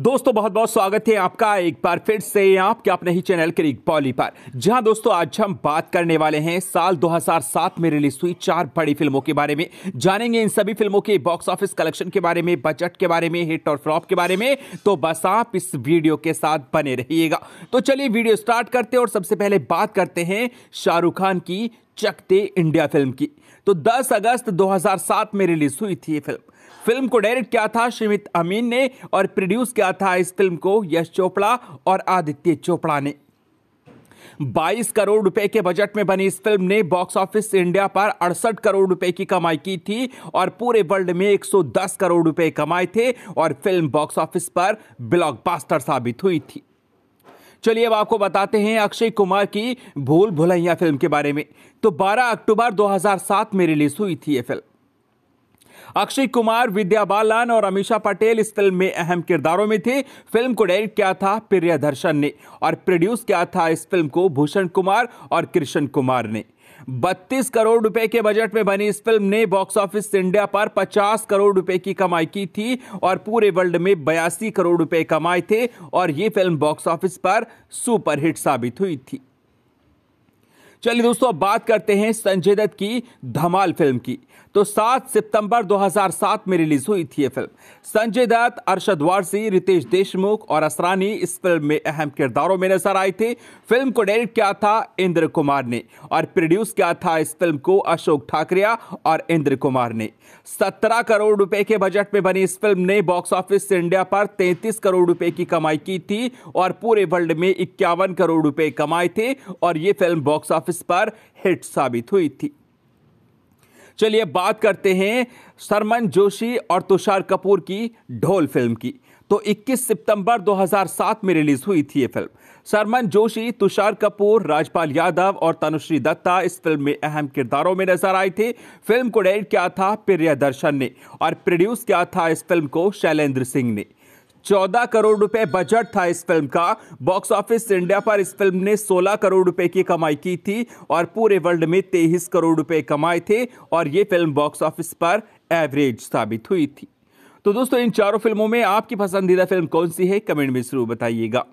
दोस्तों बहुत बहुत स्वागत है आपका एक बार फिर से आपके अपने ही चैनल क्रिक पॉली पर जहां दोस्तों आज हम बात करने वाले हैं साल 2007 में रिलीज हुई चार बड़ी फिल्मों के बारे में जानेंगे इन सभी फिल्मों के बॉक्स ऑफिस कलेक्शन के बारे में बजट के बारे में हिट और फ्लॉप के बारे में तो बस आप इस वीडियो के साथ बने रहिएगा तो चलिए वीडियो स्टार्ट करते हैं और सबसे पहले बात करते हैं शाहरुख खान की चकते इंडिया फिल्म की तो 10 अगस्त 2007 में रिलीज हुई थी ये फिल्म फिल्म को डायरेक्ट किया था श्रीमित अमीन ने और प्रोड्यूस किया था इस फिल्म को यश चोपड़ा और आदित्य चोपड़ा ने 22 करोड़ रुपए के बजट में बनी इस फिल्म ने बॉक्स ऑफिस इंडिया पर अड़सठ करोड़ रुपए की कमाई की थी और पूरे वर्ल्ड में 110 करोड़ रुपए कमाए थे और फिल्म बॉक्स ऑफिस पर ब्लॉकबस्टर साबित हुई थी चलिए अब आपको बताते हैं अक्षय कुमार की भूल भुलैया फिल्म के बारे में तो 12 अक्टूबर 2007 में रिलीज हुई थी ये फिल्म अक्षय कुमार विद्या बालन और अमीषा पटेल इस फिल्म में अहम किरदारों में थे फिल्म को डायरेक्ट किया था प्रिया दर्शन ने और प्रोड्यूस किया था इस फिल्म को भूषण कुमार और कृष्ण कुमार ने 32 करोड़ रुपए के बजट में बनी इस फिल्म ने बॉक्स ऑफिस इंडिया पर 50 करोड़ रुपए की कमाई की थी और पूरे वर्ल्ड में बयासी करोड़ रुपए कमाए थे और ये फिल्म बॉक्स ऑफिस पर सुपरहिट साबित हुई थी चलिए दोस्तों अब बात करते हैं संजय दत्त की धमाल फिल्म की तो 7 सितंबर 2007 में रिलीज हुई थी ये फिल्म संजय दत्त अरशद वारसी रितेश देशमुख और असरानी इस फिल्म में अहम किरदारों में नजर आए थे फिल्म को डायरेक्ट किया था इंद्र कुमार ने और प्रोड्यूस किया था इस फिल्म को अशोक ठाकरिया और इंद्र कुमार ने सत्रह करोड़ रुपए के बजट में बनी इस फिल्म ने बॉक्स ऑफिस से इंडिया पर तैंतीस करोड़ रुपए की कमाई की थी और पूरे वर्ल्ड में इक्यावन करोड़ रुपए कमाए थे और ये फिल्म बॉक्स ऑफिस ऑफिस पर हिट साबित हुई थी चलिए बात करते हैं सरमन जोशी और तुषार कपूर की ढोल फिल्म की तो 21 सितंबर 2007 में रिलीज हुई थी ये फिल्म सरमन जोशी तुषार कपूर राजपाल यादव और तनुश्री दत्ता इस फिल्म में अहम किरदारों में नजर आए थे फिल्म को डायरेक्ट किया था प्रिया दर्शन ने और प्रोड्यूस किया था इस फिल्म को शैलेंद्र सिंह ने चौदह करोड़ रुपए बजट था इस फिल्म का बॉक्स ऑफिस इंडिया पर इस फिल्म ने सोलह करोड़ रुपए की कमाई की थी और पूरे वर्ल्ड में तेईस करोड़ रुपए कमाए थे और ये फिल्म बॉक्स ऑफिस पर एवरेज साबित हुई थी तो दोस्तों इन चारों फिल्मों में आपकी पसंदीदा फिल्म कौन सी है कमेंट में जरूर बताइएगा